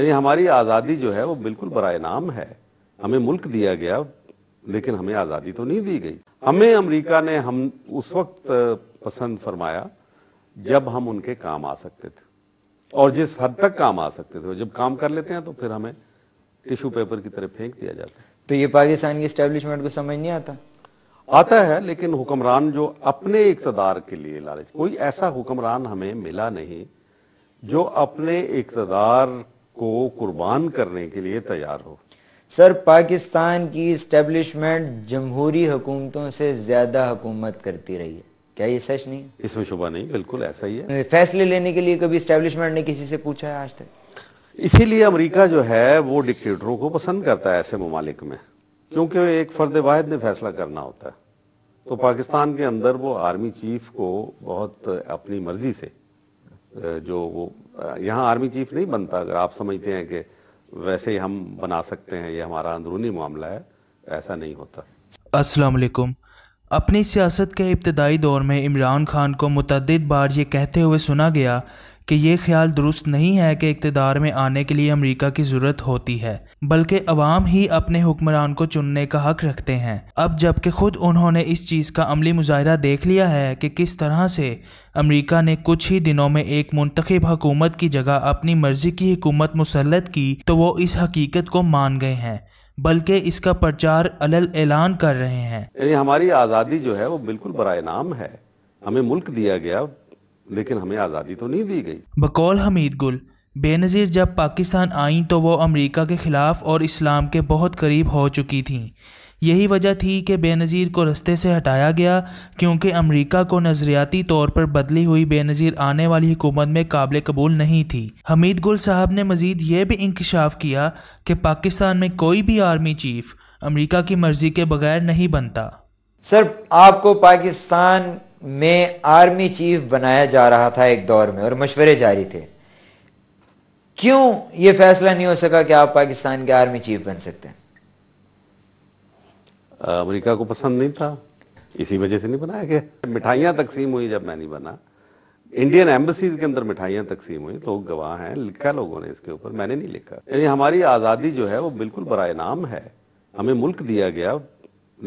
यानी हमारी आज़ादी जो है वो बिल्कुल बर नाम है हमें मुल्क दिया गया लेकिन हमें आज़ादी तो नहीं दी गई हमें अमेरिका ने हम उस वक्त पसंद फरमाया जब हम उनके काम आ सकते थे और जिस हद तक काम आ सकते थे जब काम कर लेते हैं तो फिर हमें टिश्यू पेपर की तरह फेंक दिया जाता है तो ये पाकिस्तान की स्टेब्लिशमेंट को समझ नहीं आता आता है लेकिन हुक्मरान जो अपने इकतदार के लिए लालच कोई ऐसा हुक्मरान हमें मिला नहीं जो अपने इकतदार को कुर्बान करने के लिए तैयार हो सर पाकिस्तान की इस्टेब्लिशमेंट जमहूरी हुकूमतों से ज़्यादा हुकूमत करती रही है क्या ये सच नहीं इसमें शुभा नहीं बिल्कुल ऐसा ही है फैसले लेने के लिए कभी इस्टेब्लिशमेंट ने किसी से पूछा है आज तक इसीलिए अमेरिका जो है वो डिक्टेटरों को पसंद करता है ऐसे ममालिक में क्योंकि एक फर्द वाहिद ने फैसला करना होता है तो पाकिस्तान के अंदर वो आर्मी चीफ को बहुत अपनी मर्जी से जो वो यहाँ आर्मी चीफ नहीं बनता अगर आप समझते हैं कि वैसे ही हम बना सकते हैं ये हमारा अंदरूनी मामला है ऐसा नहीं होता अस्सलाम वालेकुम अपनी सियासत के इब्तदाई दौर में इमरान खान को मतद बार ये कहते हुए सुना गया कि यह ख्याल दुरुस्त नहीं है कि इकतदार में आने के लिए अमरीका की ज़रूरत होती है बल्कि अवाम ही अपने हुक्मरान को चुनने का हक रखते हैं अब जबकि खुद उन्होंने इस चीज़ का अमली मुजाहरा देख लिया है कि किस तरह से अमरीका ने कुछ ही दिनों में एक मुंतखब हकूमत की जगह अपनी मर्जी की हुकूमत मुसलत की तो वो इस हकीकत को मान गए हैं बल्कि इसका प्रचार अलल ऐलान कर रहे हैं हमारी आज़ादी जो है वो बिल्कुल बरए नाम है हमें मुल्क दिया गया लेकिन हमें आज़ादी तो नहीं दी गई बकौल हमीद गुल बेनज़ीर जब पाकिस्तान आईं तो वो अमेरिका के ख़िलाफ़ और इस्लाम के बहुत करीब हो चुकी थीं यही वजह थी कि बेनज़ीर को रस्ते से हटाया गया क्योंकि अमेरिका को नज़रियाती तौर पर बदली हुई बेनज़ीर आने वाली हुकूमत में काबिल कबूल नहीं थी हमीद गुल साहब ने मज़ीद ये भी इंकशाफ किया कि पाकिस्तान में कोई भी आर्मी चीफ अमरीका की मर्ज़ी के बगैर नहीं बनता सर आपको पाकिस्तान में आर्मी चीफ बनाया जा रहा था एक दौर में और मशवरे जारी थे क्यों ये फैसला नहीं हो सका कि आप पाकिस्तान के आर्मी चीफ बन सकते हैं अमेरिका को पसंद नहीं था इसी वजह से नहीं बनाया गया मिठाइयां तकसीम हुई जब मैं नहीं बना इंडियन एम्बसीज के अंदर मिठाइयां तकसीम हुई लोग गवाह हैं लिखा लोगों ने इसके ऊपर मैंने नहीं लिखा यानी हमारी आज़ादी जो है वो बिल्कुल बरा नाम है हमें मुल्क दिया गया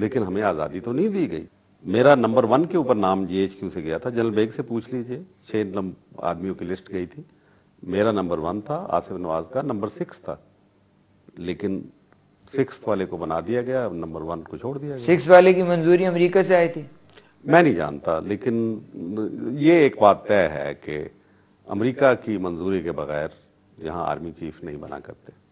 लेकिन हमें आज़ादी तो नहीं दी गई मेरा नंबर वन के ऊपर नाम जी क्यू से गया था जनरल बेग से पूछ लीजिए छह आदमियों की लिस्ट गई थी मेरा नंबर वन था आसिफ नवाज का नंबर सिक्स था लेकिन सिक्स वाले को बना दिया गया नंबर वन को छोड़ दिया सिक्स वाले की मंजूरी अमेरिका से आई थी मैं नहीं जानता लेकिन ये एक बात तय है कि अमेरिका की मंजूरी के बगैर यहाँ आर्मी चीफ नहीं बना करते